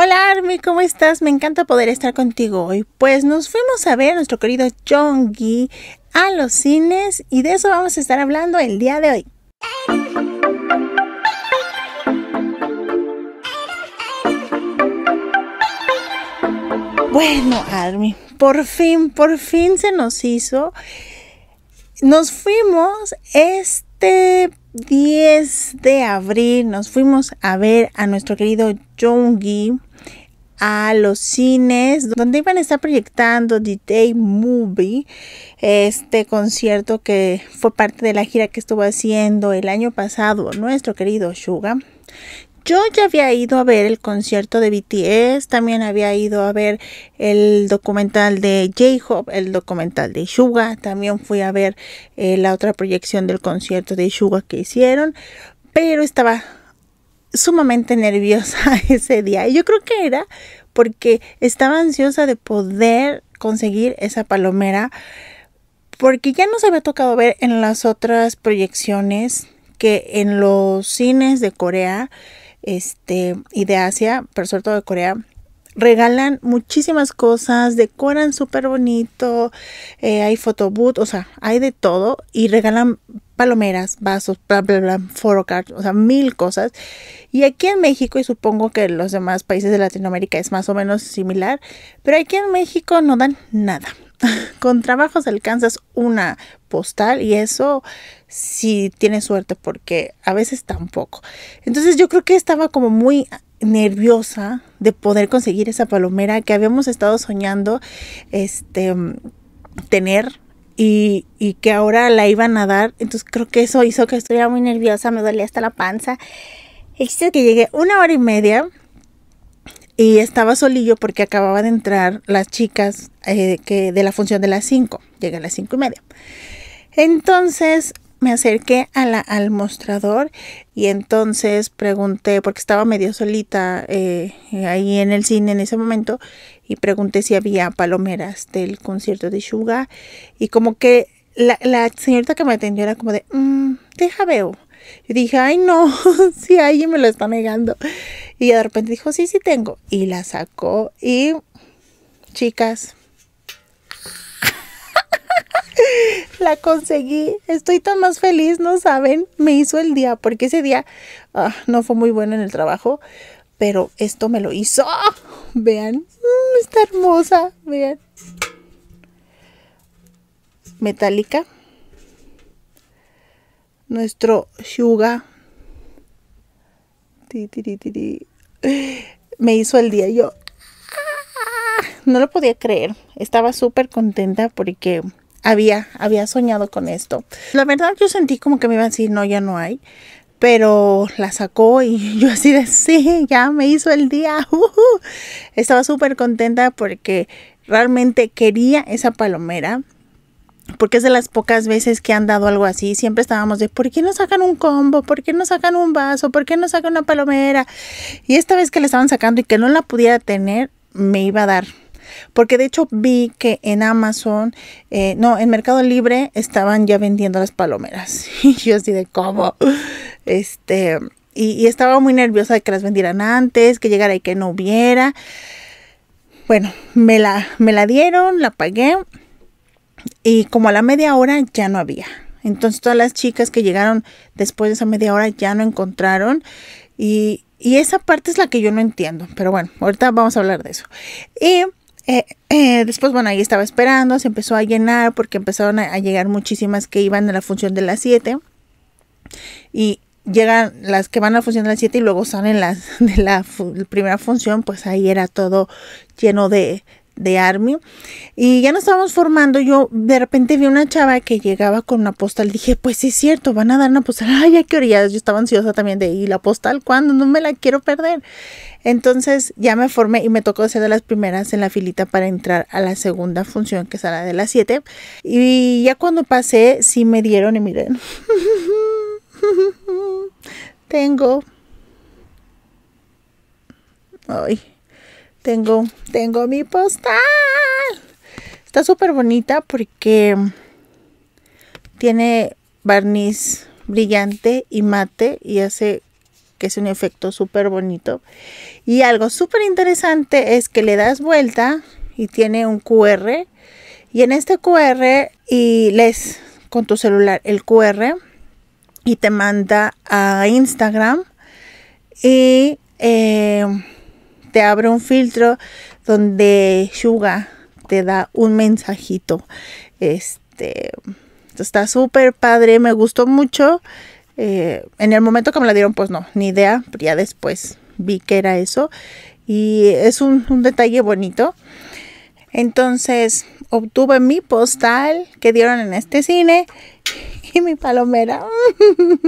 Hola Army, ¿cómo estás? Me encanta poder estar contigo hoy. Pues nos fuimos a ver a nuestro querido Gui a los cines y de eso vamos a estar hablando el día de hoy. Bueno, Army, por fin, por fin se nos hizo. Nos fuimos este 10 de abril, nos fuimos a ver a nuestro querido Gui a los cines donde iban a estar proyectando The Day Movie, este concierto que fue parte de la gira que estuvo haciendo el año pasado nuestro querido Suga. Yo ya había ido a ver el concierto de BTS, también había ido a ver el documental de J-Hope, el documental de Suga, también fui a ver eh, la otra proyección del concierto de Suga que hicieron, pero estaba sumamente nerviosa ese día. Y yo creo que era porque estaba ansiosa de poder conseguir esa palomera, porque ya nos había tocado ver en las otras proyecciones que en los cines de Corea este, y de Asia, pero sobre todo de Corea, regalan muchísimas cosas, decoran súper bonito, eh, hay fotoboot, o sea, hay de todo y regalan palomeras, vasos, bla, bla, bla, card, o sea, mil cosas. Y aquí en México, y supongo que en los demás países de Latinoamérica es más o menos similar, pero aquí en México no dan nada. Con trabajos alcanzas una postal y eso sí, tienes suerte porque a veces tampoco. Entonces yo creo que estaba como muy nerviosa de poder conseguir esa palomera que habíamos estado soñando este tener y, que ahora la iban a dar. Entonces creo que eso hizo que estuviera muy nerviosa, me dolía hasta la panza. Y que llegué una hora y media y estaba solillo porque acababan de entrar las chicas eh, que de la función de las 5. Llegué a las 5 y media. Entonces me acerqué a la, al mostrador y entonces pregunté, porque estaba medio solita eh, eh, ahí en el cine en ese momento, y pregunté si había palomeras del concierto de Suga. Y como que la, señorita que me atendió era como de, mm, deja veo. Y dije, ay no, si alguien me lo está negando. Y de repente dijo, sí, sí tengo. Y la sacó y chicas, la conseguí. Estoy tan más feliz, no saben. Me hizo el día porque ese día ah, no fue muy bueno en el trabajo, pero esto me lo hizo. Vean, mm, está hermosa. Vean. Metálica. Nuestro Shuga. Me hizo el día. Yo ah, no lo podía creer. Estaba súper contenta porque había, había soñado con esto. La verdad yo sentí como que me iban a decir, no, ya no hay. Pero la sacó y yo así de, sí, ya me hizo el día. Estaba súper contenta porque realmente quería esa palomera. Porque es de las pocas veces que han dado algo así. Siempre estábamos de, ¿por qué no sacan un combo? ¿Por qué no sacan un vaso? ¿Por qué no sacan una palomera? Y esta vez que la estaban sacando y que no la pudiera tener, me iba a dar porque de hecho vi que en Amazon, eh, no, en Mercado Libre estaban ya vendiendo las palomeras. Y yo así de cómo. Este, y, estaba muy nerviosa de que las vendieran antes, que llegara y que no hubiera. Bueno, me la, me la dieron, la pagué. Y como a la media hora ya no había. Entonces todas las chicas que llegaron después de esa media hora ya no encontraron. Y, y esa parte es la que yo no entiendo, pero bueno, ahorita vamos a hablar de eso. Y eh, eh, después, bueno, ahí estaba esperando, se empezó a llenar porque empezaron a, llegar muchísimas que iban a la función de las 7. Y llegan las que van a la función de las 7 y luego salen las de la primera función, pues ahí era todo lleno de, de Army. Y ya nos estábamos formando. Yo de repente vi una chava que llegaba con una postal. Dije, pues sí es cierto, van a dar una postal. Ay, ya qué orillas. Yo estaba ansiosa también de, ir la postal cuando No me la quiero perder. Entonces ya me formé y me tocó ser de las primeras en la filita para entrar a la segunda función, que es la de las 7. Y ya cuando pasé, sí me dieron y miren. Tengo. hoy tengo, tengo mi postal. Está súper bonita porque tiene barniz brillante y mate y hace que es un efecto súper bonito. Y algo súper interesante es que le das vuelta y tiene un QR. Y en este QR y lees con tu celular el QR y te manda a Instagram y eh, abre un filtro donde Suga te da un mensajito. Este está súper padre, me gustó mucho. Eh, en el momento que me la dieron, pues no, ni idea, pero ya después vi que era eso. Y es un detalle bonito. Entonces obtuve mi postal que dieron en este cine y mi palomera.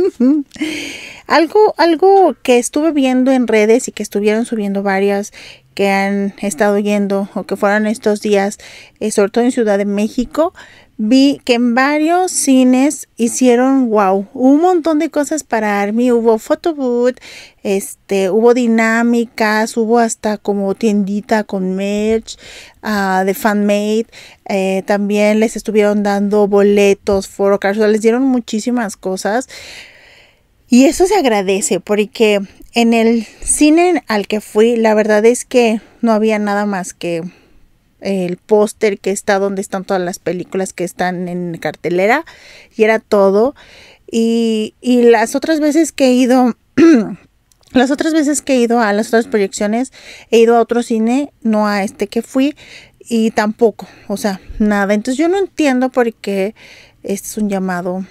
algo, algo que estuve viendo en redes y que estuvieron subiendo varias que han estado yendo o que fueron estos días, eh, sobre todo en Ciudad de México, vi que en varios cines hicieron wow, un montón de cosas para Army, hubo photobooth, este, hubo dinámicas, hubo hasta como tiendita con merch ah, de fanmade, eh, también les estuvieron dando boletos, foro les dieron muchísimas cosas. Y eso se agradece porque en el cine al que fui, la verdad es que no había nada más que el póster que está donde están todas las películas que están en cartelera y era todo. Y, las otras veces que he ido, las otras veces que he ido a las otras proyecciones, he ido a otro cine, no a este que fui y tampoco, o sea, nada. Entonces yo no entiendo por qué este es un llamado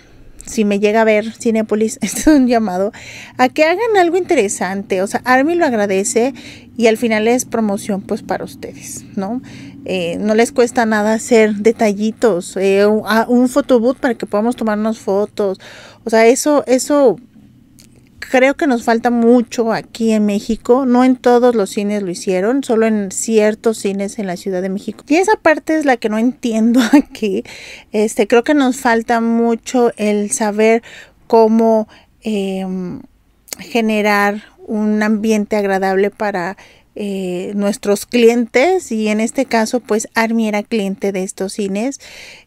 si me llega a ver Cinepolis, este es un llamado a que hagan algo interesante. O sea, Army lo agradece y al final es promoción pues para ustedes, ¿no? Eh, no les cuesta nada hacer detallitos, eh, un, un, photobooth para que podamos tomarnos fotos. O sea, eso, eso creo que nos falta mucho aquí en México. No en todos los cines lo hicieron, solo en ciertos cines en la Ciudad de México. Y esa parte es la que no entiendo aquí. Este, creo que nos falta mucho el saber cómo em, generar un ambiente agradable para eh, nuestros clientes y en este caso pues Armi era cliente de estos cines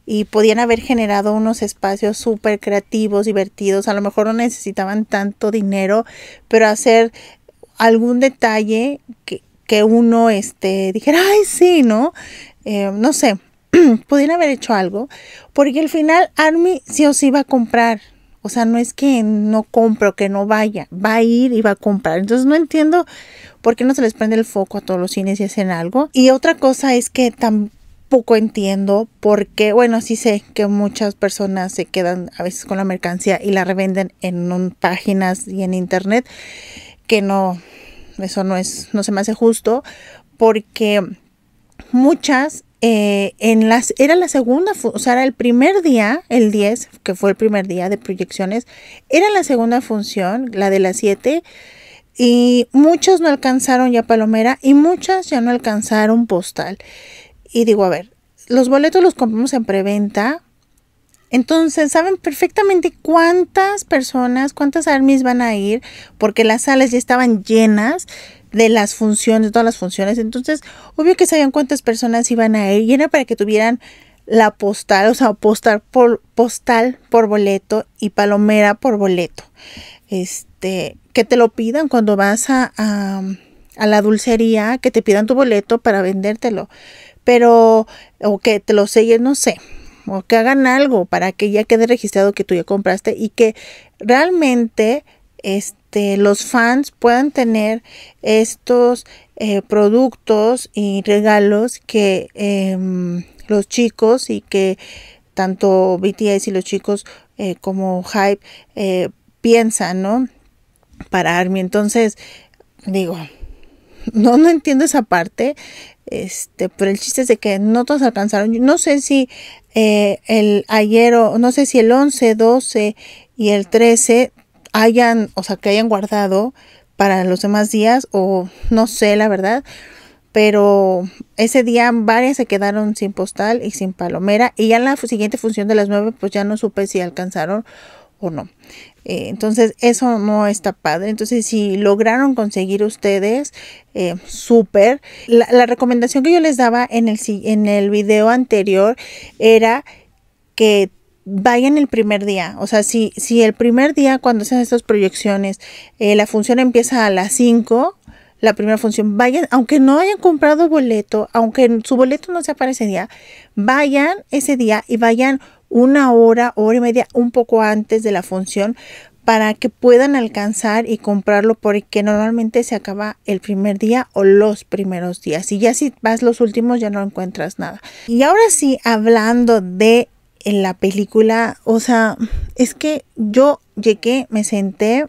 y podían haber generado unos espacios súper creativos, divertidos, a lo mejor no necesitaban tanto dinero, pero hacer algún detalle que, que uno este, dijera, ay sí, ¿no? Eh, no sé, pudieran haber hecho algo, porque al final Army sí os iba a comprar. O sea, no es que no compro, que no vaya, va a ir y va a comprar. Entonces no entiendo ¿Por qué no se les prende el foco a todos los cines y hacen algo? Y otra cosa es que tampoco entiendo por qué, bueno, sí sé que muchas personas se quedan a veces con la mercancía y la revenden en páginas y en internet, que no, eso no es, no se me hace justo, porque muchas eh, en las, era la segunda, o sea, era el primer día, el 10, que fue el primer día de proyecciones, era la segunda función, la de las 7, y muchas no alcanzaron ya Palomera y muchas ya no alcanzaron postal. Y digo, a ver, los boletos los compramos en preventa. Entonces, saben perfectamente cuántas personas, cuántas armies van a ir, porque las salas ya estaban llenas de las funciones, todas las funciones. Entonces, obvio que sabían cuántas personas iban a ir y era para que tuvieran la postal, o sea, postal por, postal por boleto y palomera por boleto este, que te lo pidan cuando vas a, a, la dulcería, que te pidan tu boleto para vendértelo, pero, o que te lo sellen, no sé, o que hagan algo para que ya quede registrado que tú ya compraste y que realmente este, los fans puedan tener estos eh, productos y regalos que em, los chicos y que tanto BTS y los chicos eh, como Hype eh, piensa, ¿no? Para Armi. Entonces, digo, no, no entiendo esa parte. Este, pero el chiste es de que no todos alcanzaron. No sé si eh, el ayer o no sé si el 11, 12 y el 13 hayan, o sea, que hayan guardado para los demás días o no sé, la verdad. Pero ese día varias se quedaron sin postal y sin palomera y ya en la siguiente función de las 9 pues ya no supe si alcanzaron o no. Eh, entonces eso no está padre. Entonces si lograron conseguir ustedes, eh, súper. La, recomendación que yo les daba en el, en el video anterior era que vayan el primer día. O sea, si, si el primer día cuando hacen estas proyecciones, eh, la función empieza a las 5, la primera función. Vayan, aunque no hayan comprado boleto, aunque su boleto no se para ese día, vayan ese día y vayan una hora, hora y media, un poco antes de la función para que puedan alcanzar y comprarlo porque normalmente se acaba el primer día o los primeros días y ya si vas los últimos ya no encuentras nada. Y ahora sí, hablando de la película, o sea, es que yo llegué, me senté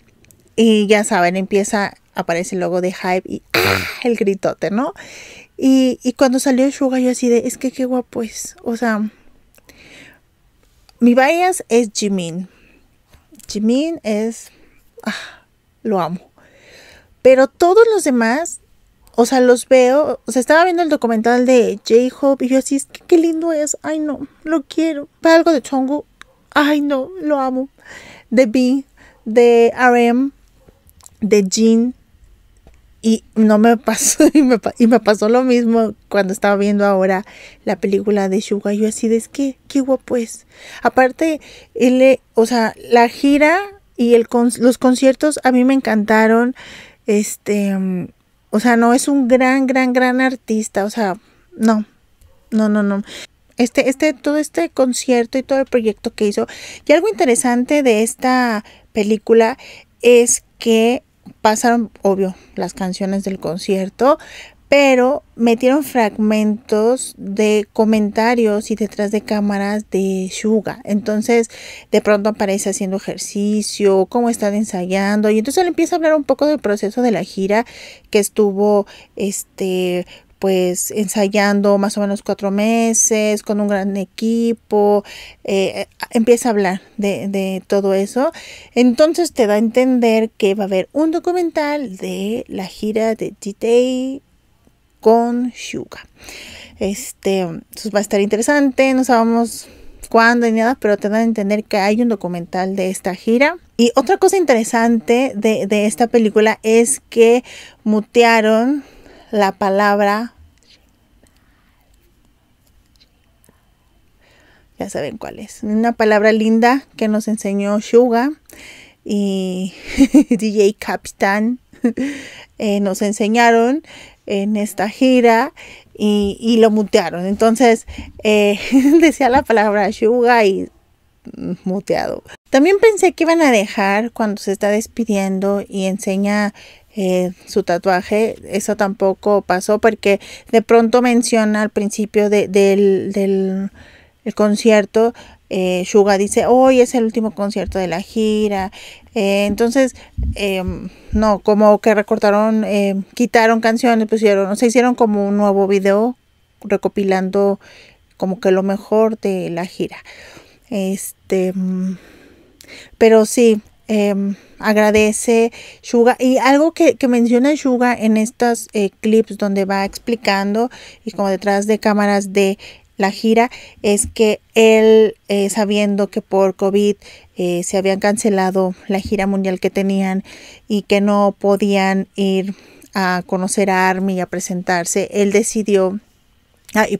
y ya saben, empieza aparece el logo de Hype y ¡ah! el gritote, ¿no? Y, cuando salió Suga, yo así de, es que qué guapo es. O sea, mi bias es Jimin. Jimin es, ah, lo amo. Pero todos los demás, o sea, los veo. O sea, estaba viendo el documental de J-Hope y yo así, es que qué lindo es. Ay, no, lo quiero. Para algo de Chongo. Ay, no, lo amo. De B, de RM, de Jin, y no me pasó, y me, y me, pasó lo mismo cuando estaba viendo ahora la película de Suga. Yo así de, es que, qué guapo es. Aparte, él, o sea, la gira y el los conciertos a mí me encantaron. Este, o sea, no, es un gran, gran, gran artista. O sea, no, no, no, no. Este, este, todo este concierto y todo el proyecto que hizo. Y algo interesante de esta película es que pasaron, obvio, las canciones del concierto, pero metieron fragmentos de comentarios y detrás de cámaras de Suga. Entonces, de pronto aparece haciendo ejercicio, cómo están ensayando, y entonces él empieza a hablar un poco del proceso de la gira que estuvo este pues ensayando más o menos cuatro meses con un gran equipo, eh, empieza a hablar de, todo eso. Entonces te da a entender que va a haber un documental de la gira de g con Suga. Este pues, va a estar interesante, no sabemos cuándo ni nada, pero te da a entender que hay un documental de esta gira. Y otra cosa interesante de, de esta película es que mutearon la palabra ya saben cuál es. Una palabra linda que nos enseñó Suga y DJ Capitán eh, nos enseñaron en esta gira y, lo mutearon. Entonces eh, decía la palabra Suga y muteado. También pensé que iban a dejar cuando se está despidiendo y enseña eh, su tatuaje. Eso tampoco pasó porque de pronto menciona al principio del, del el concierto, eh, Shuga dice, hoy es el último concierto de la gira. Eh, entonces, em, no, como que recortaron, em, quitaron canciones, pusieron, se hicieron como un nuevo video recopilando como que lo mejor de la gira. Este, pero sí, em, agradece Suga. Y algo que, que menciona Suga en estos eh, clips donde va explicando y como detrás de cámaras de la gira es que él, eh, sabiendo que por COVID eh, se habían cancelado la gira mundial que tenían y que no podían ir a conocer a Army y a presentarse, él decidió, ah, eh,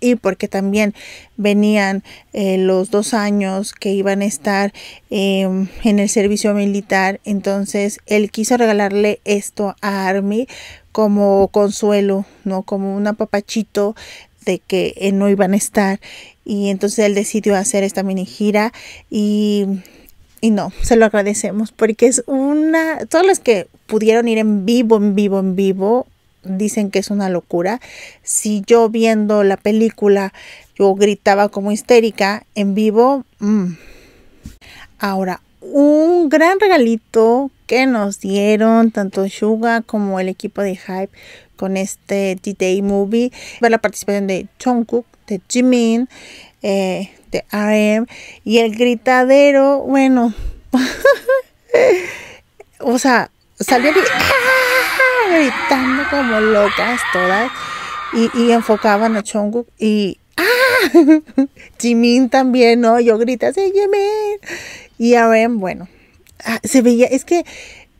y, porque también venían los dos años que iban a estar em, en el servicio militar, entonces él quiso regalarle esto a Army como consuelo, ¿no? Como un papachito, de que no iban a estar y entonces él decidió hacer esta mini gira y, no, se lo agradecemos porque es una, todos los que pudieron ir en vivo, en vivo, en vivo, dicen que es una locura. Si yo viendo la película yo gritaba como histérica en vivo, mm. ahora un gran regalito que nos dieron tanto Suga como el equipo de Hype con este D-Day Movie. Ver la participación de Jungkook, de Jimin, eh, de RM. Y el gritadero, bueno. o sea, Salían. gritando como locas todas. Y, enfocaban a Jungkook y Jimin también, ¿no? Yo grita, sí, Jimin. Y RM, bueno, ah, se veía, es que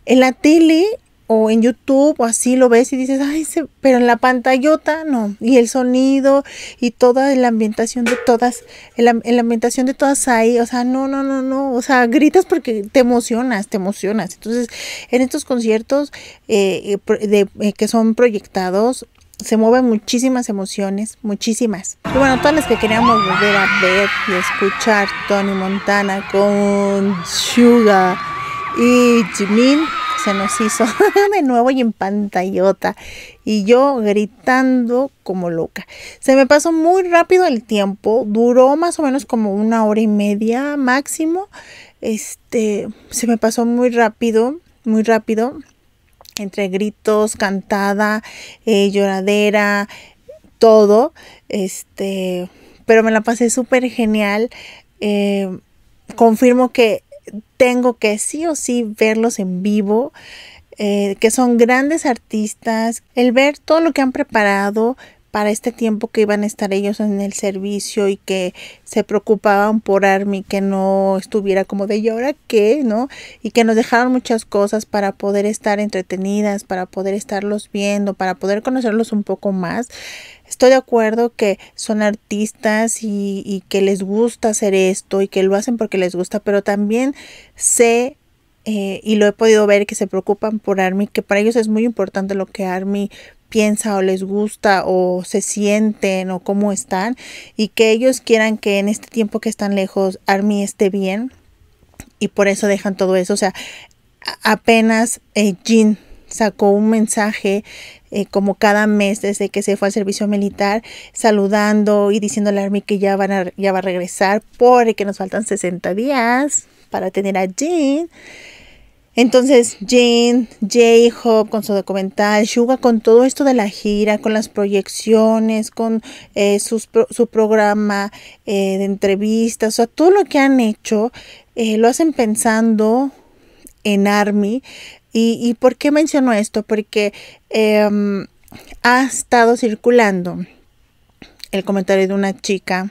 en la tele o en YouTube o así lo ves y dices, ay, pero en la pantallota no, y el sonido y toda la ambientación de todas, en la ambientación de todas ahí, o sea, no, no, no, no, o sea, gritas porque te emocionas, te emocionas. Entonces, en estos conciertos eh, eh, eh, que son proyectados, se mueven muchísimas emociones, muchísimas. bueno, todas las que queríamos volver a ver y escuchar Tony Montana con Suga y Jimin se nos hizo de nuevo y en pantallota. Y yo gritando como loca. Se me pasó muy rápido el tiempo. Duró más o menos como una hora y media máximo. Este, se me pasó muy rápido, muy rápido. Entre gritos, cantada, eh, lloradera, todo. Este, pero me la pasé súper genial. Eh, confirmo que tengo que sí o sí verlos en vivo, eh, que son grandes artistas, el ver todo lo que han preparado para este tiempo que iban a estar ellos en el servicio y que se preocupaban por Army, que no estuviera como de llora ahora qué? ¿no? Y que nos dejaron muchas cosas para poder estar entretenidas, para poder estarlos viendo, para poder conocerlos un poco más. Estoy de acuerdo que son artistas y, que les gusta hacer esto y que lo hacen porque les gusta, pero también sé eh, y lo he podido ver que se preocupan por Army, que para ellos es muy importante lo que Army piensa o les gusta o se sienten o cómo están y que ellos quieran que en este tiempo que están lejos Army esté bien y por eso dejan todo eso. O sea, apenas eh, Jean sacó un mensaje eh, como cada mes desde que se fue al servicio militar, saludando y diciendo al Army que ya, van ya va a regresar porque nos faltan 60 días para tener a Jean. Entonces, Jean, J-Hope con su documental, Yuga con todo esto de la gira, con las proyecciones, con eh, su programa eh, de entrevistas, o sea, todo lo que han hecho, eh, lo hacen pensando en Army, ¿Y, por qué menciono esto? Porque em, ha estado circulando el comentario de una chica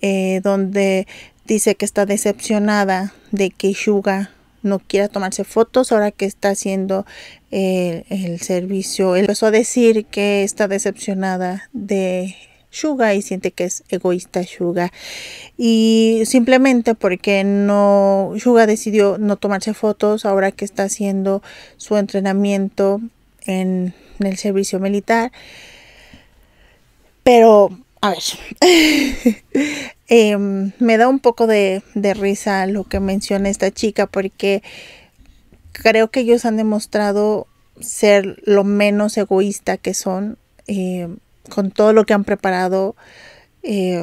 eh, donde dice que está decepcionada de que Yuga no quiera tomarse fotos ahora que está haciendo eh, el servicio. Él empezó a decir que está decepcionada de y siente que es egoísta Suga. Y simplemente porque no, Suga decidió no tomarse fotos ahora que está haciendo su entrenamiento en, el servicio militar. Pero, a ver, em, me da un poco de, risa lo que menciona esta chica porque creo que ellos han demostrado ser lo menos egoísta que son. Em, con todo lo que han preparado, eh,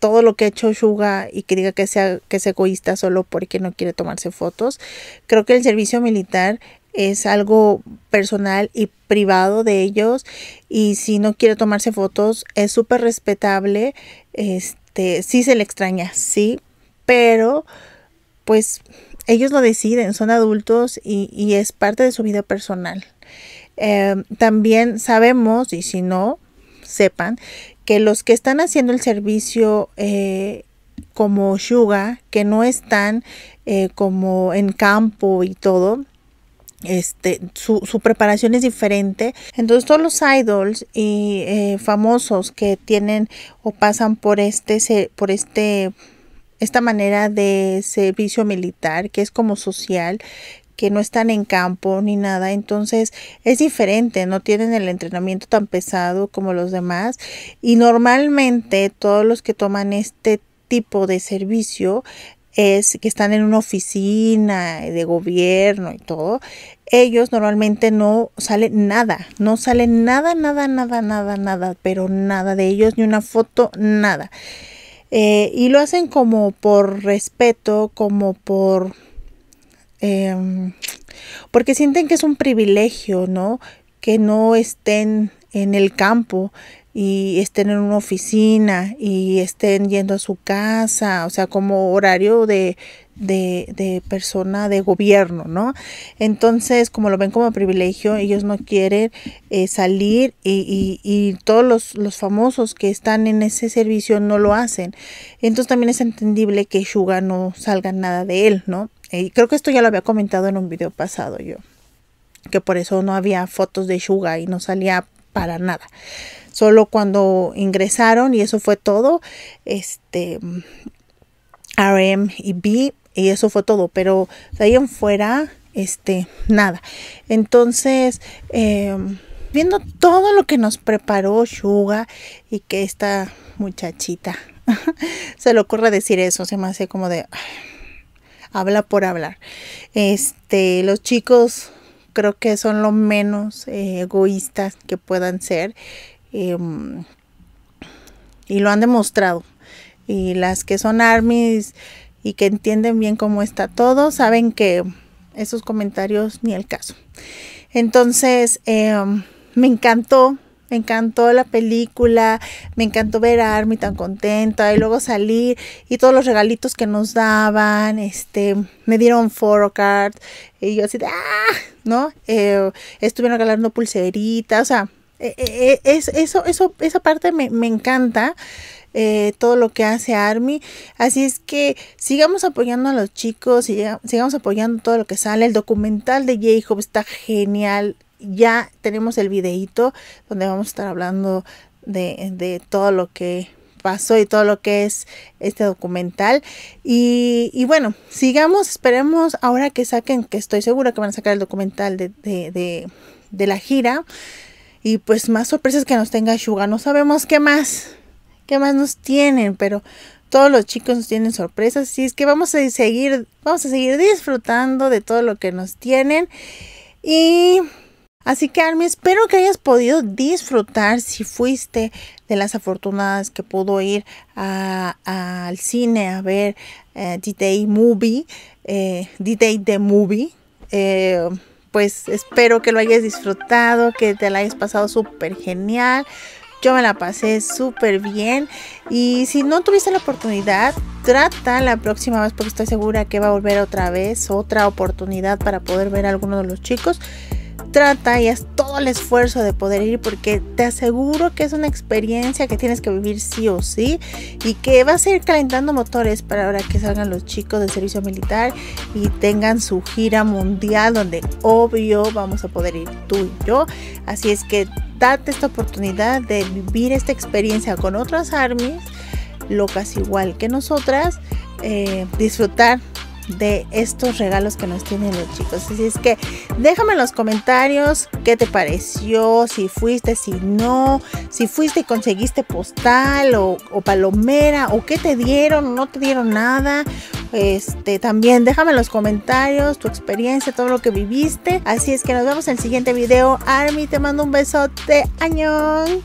todo lo que ha hecho Suga y que diga que, sea, que es egoísta solo porque no quiere tomarse fotos. Creo que el servicio militar es algo personal y privado de ellos y si no quiere tomarse fotos es súper respetable. Este, sí se le extraña, sí, pero pues ellos lo deciden, son adultos y, es parte de su vida personal. Eh, también sabemos, y si no, sepan que los que están haciendo el servicio eh, como yuga que no están eh, como en campo y todo, este, su, preparación es diferente. Entonces todos los idols y eh, famosos que tienen o pasan por este, por este, esta manera de servicio militar, que es como social, que no están en campo ni nada, entonces es diferente, no tienen el entrenamiento tan pesado como los demás y normalmente todos los que toman este tipo de servicio es que están en una oficina de gobierno y todo, ellos normalmente no sale nada, no sale nada, nada, nada, nada, nada, pero nada de ellos, ni una foto, nada. Eh, y lo hacen como por respeto, como por eh, porque sienten que es un privilegio, ¿no? Que no estén en el campo y estén en una oficina y estén yendo a su casa, o sea, como horario de, de, persona de gobierno, ¿no? Entonces, como lo ven como privilegio, ellos no quieren eh, salir y, y, todos los, los, famosos que están en ese servicio no lo hacen. Entonces también es entendible que Suga no salga nada de él, ¿no? creo que esto ya lo había comentado en un video pasado yo. Que por eso no había fotos de Suga y no salía para nada. Solo cuando ingresaron y eso fue todo, este RM y B y eso fue todo, pero de ahí fuera, este, nada. Entonces, em, viendo todo lo que nos preparó Suga y que esta muchachita se le ocurre decir eso, se me hace como de habla por hablar. Este, los chicos creo que son lo menos eh, egoístas que puedan ser em, y lo han demostrado. Y las que son armies y que entienden bien cómo está todo, saben que esos comentarios ni el caso. Entonces, em, me encantó me encantó la película, me encantó ver a Army tan contenta y luego salir y todos los regalitos que nos daban, este, me dieron photocard y yo así de, ¡ah! ¿No? Eh, estuvieron regalando pulseritas, o sea, eh, eh, es, eso, eso, esa parte me, encanta. todo lo que hace Army. Así es que sigamos apoyando a los chicos y sigamos apoyando todo lo que sale. El documental de J-Hope está genial ya tenemos el videito donde vamos a estar hablando de, todo lo que pasó y todo lo que es este documental y, bueno sigamos esperemos ahora que saquen que estoy segura que van a sacar el documental de, la gira y pues más sorpresas que nos tenga Shuga. no sabemos qué más qué más nos tienen pero todos los chicos nos tienen sorpresas así es que vamos a seguir vamos a seguir disfrutando de todo lo que nos tienen y Así que Army, espero que hayas podido disfrutar si fuiste de las afortunadas que pudo ir al cine a ver eh, d Movie, eh, d The Movie. Eh, pues espero que lo hayas disfrutado, que te la hayas pasado súper genial. Yo me la pasé súper bien. Y si no tuviste la oportunidad, trata la próxima vez porque estoy segura que va a volver otra vez, otra oportunidad para poder ver a alguno de los chicos trata y haz todo el esfuerzo de poder ir porque te aseguro que es una experiencia que tienes que vivir sí o sí y que vas a ir calentando motores para ahora que salgan los chicos del servicio militar y tengan su gira mundial donde obvio vamos a poder ir tú y yo. Así es que date esta oportunidad de vivir esta experiencia con otras armies locas igual que nosotras, eh, disfrutar de estos regalos que nos tienen los chicos. Así es que déjame en los comentarios qué te pareció, si fuiste, si no, si fuiste y conseguiste postal o, palomera o qué te dieron, no te dieron nada. Este, también déjame en los comentarios tu experiencia, todo lo que viviste. Así es que nos vemos en el siguiente video. Army, te mando un besote. Añón.